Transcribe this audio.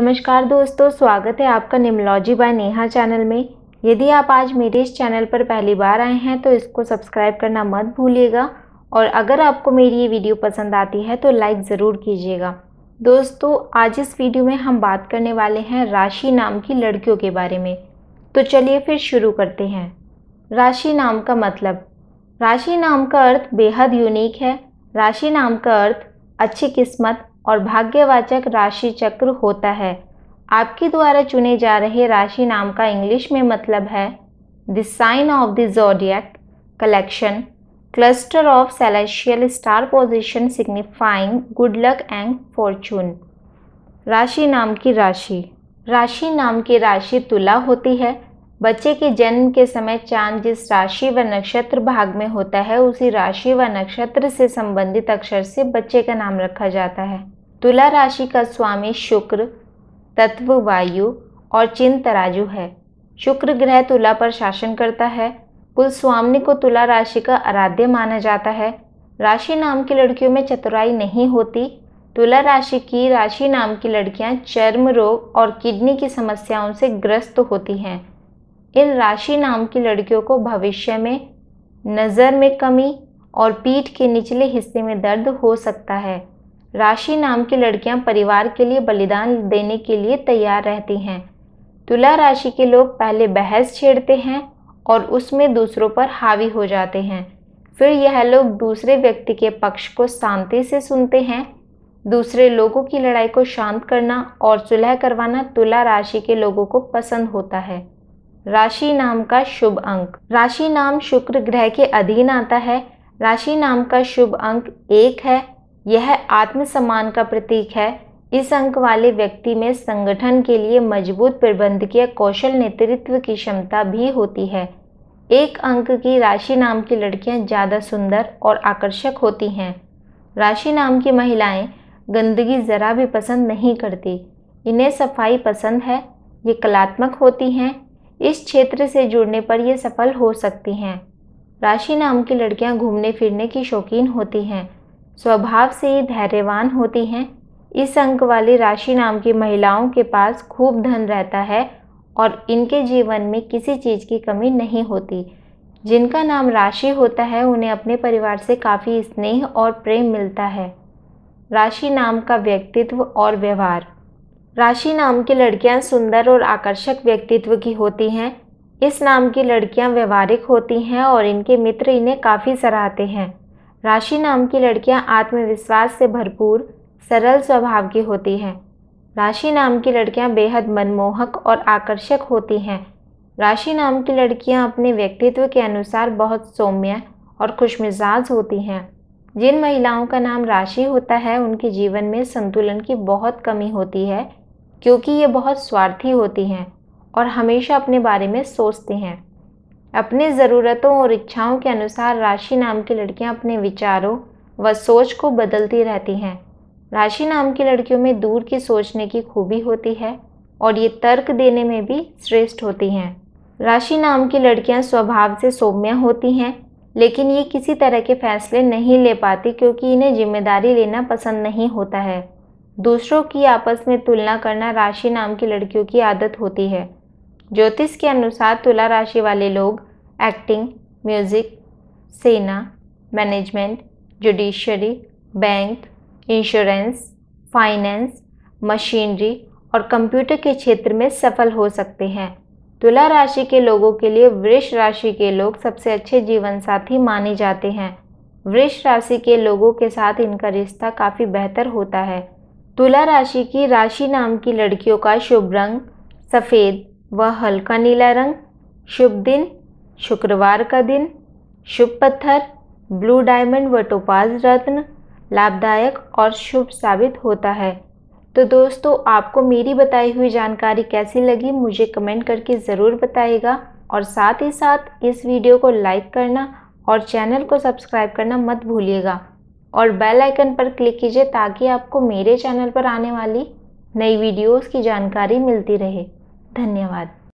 नमस्कार दोस्तों स्वागत है आपका निमलॉजी बाय नेहा चैनल में यदि आप आज मेरे इस चैनल पर पहली बार आए हैं तो इसको सब्सक्राइब करना मत भूलिएगा और अगर आपको मेरी ये वीडियो पसंद आती है तो लाइक ज़रूर कीजिएगा दोस्तों आज इस वीडियो में हम बात करने वाले हैं राशि नाम की लड़कियों के बारे में तो चलिए फिर शुरू करते हैं राशि नाम का मतलब राशि नाम का अर्थ बेहद यूनिक है राशि नाम का अर्थ अच्छी किस्मत और भाग्यवाचक राशि चक्र होता है आपके द्वारा चुने जा रहे राशि नाम का इंग्लिश में मतलब है the sign of the zodiac collection cluster of celestial star position signifying good luck and fortune राशि नाम की राशि राशि नाम की राशि तुला होती है बच्चे के जन्म के समय चांद जिस राशि व नक्षत्र भाग में होता है उसी राशि व नक्षत्र से संबंधित अक्षर से बच्चे का नाम रखा जाता है तुला राशि का स्वामी शुक्र तत्व वायु और चिन्ह तराजू है शुक्र ग्रह तुला पर शासन करता है कुल स्वामी को तुला राशि का आराध्य माना जाता है राशि नाम की लड़कियों में चतुराई नहीं होती तुला राशि की राशि नाम की लड़कियां चर्म रोग और किडनी की समस्याओं से ग्रस्त होती हैं इन राशि नाम की लड़कियों को भविष्य में नज़र में कमी और पीठ के निचले हिस्से में दर्द हो सकता है राशि नाम की लड़कियां परिवार के लिए बलिदान देने के लिए तैयार रहती हैं तुला राशि के लोग पहले बहस छेड़ते हैं और उसमें दूसरों पर हावी हो जाते हैं फिर यह लोग दूसरे व्यक्ति के पक्ष को शांति से सुनते हैं दूसरे लोगों की लड़ाई को शांत करना और सुलह करवाना तुला राशि के लोगों को पसंद होता है राशि नाम का शुभ अंक राशि नाम शुक्र ग्रह के अधीन आता है राशि नाम का शुभ अंक एक है यह आत्मसम्मान का प्रतीक है इस अंक वाले व्यक्ति में संगठन के लिए मजबूत प्रबंधकीय कौशल नेतृत्व की क्षमता भी होती है एक अंक की राशि नाम की लड़कियां ज़्यादा सुंदर और आकर्षक होती हैं राशि नाम की महिलाएं गंदगी ज़रा भी पसंद नहीं करती इन्हें सफाई पसंद है ये कलात्मक होती हैं इस क्षेत्र से जुड़ने पर ये सफल हो सकती हैं राशि नाम की लड़कियां घूमने फिरने की शौकीन होती हैं स्वभाव से ही धैर्यवान होती हैं इस अंक वाली राशि नाम की महिलाओं के पास खूब धन रहता है और इनके जीवन में किसी चीज़ की कमी नहीं होती जिनका नाम राशि होता है उन्हें अपने परिवार से काफ़ी स्नेह और प्रेम मिलता है राशि नाम का व्यक्तित्व और व्यवहार राशि नाम की लड़कियां सुंदर और आकर्षक व्यक्तित्व की होती हैं इस नाम की लड़कियां व्यवहारिक होती हैं और इनके मित्र इन्हें काफ़ी सराहते हैं राशि नाम की लड़कियां आत्मविश्वास से भरपूर सरल स्वभाव की होती हैं राशि नाम की लड़कियां बेहद मनमोहक और आकर्षक होती हैं राशि नाम की लड़कियां अपने व्यक्तित्व के अनुसार बहुत सौम्य और खुशमिजाज होती हैं जिन महिलाओं का नाम राशि होता है उनके जीवन में संतुलन की बहुत कमी होती है क्योंकि ये बहुत स्वार्थी होती हैं और हमेशा अपने बारे में सोचते हैं अपने ज़रूरतों और इच्छाओं के अनुसार राशि नाम की लड़कियां अपने विचारों व सोच को बदलती रहती हैं राशि नाम की लड़कियों में दूर की सोचने की खूबी होती है और ये तर्क देने में भी श्रेष्ठ होती हैं राशि नाम की लड़कियां स्वभाव से सौम्य होती हैं लेकिन ये किसी तरह के फैसले नहीं ले पाती क्योंकि इन्हें जिम्मेदारी लेना पसंद नहीं होता है दूसरों की आपस में तुलना करना राशि नाम की लड़कियों की आदत होती है ज्योतिष के अनुसार तुला राशि वाले लोग एक्टिंग म्यूज़िक सेना management judiciary bank insurance finance machinery और कंप्यूटर के क्षेत्र में सफल हो सकते हैं तुला राशि के लोगों के लिए वृष राशि के लोग सबसे अच्छे जीवन साथी माने जाते हैं वृष राशि के लोगों के साथ इनका रिश्ता काफ़ी बेहतर होता है तुला राशि की राशि नाम की लड़कियों का शुभ रंग सफ़ेद व हल्का नीला रंग शुभ दिन शुक्रवार का दिन शुभ पत्थर ब्लू डायमंड व टोपाज रत्न लाभदायक और शुभ साबित होता है तो दोस्तों आपको मेरी बताई हुई जानकारी कैसी लगी मुझे कमेंट करके ज़रूर बताइएगा और साथ ही साथ इस वीडियो को लाइक करना और चैनल को सब्सक्राइब करना मत भूलिएगा और बेल आइकन पर क्लिक कीजिए ताकि आपको मेरे चैनल पर आने वाली नई वीडियोस की जानकारी मिलती रहे धन्यवाद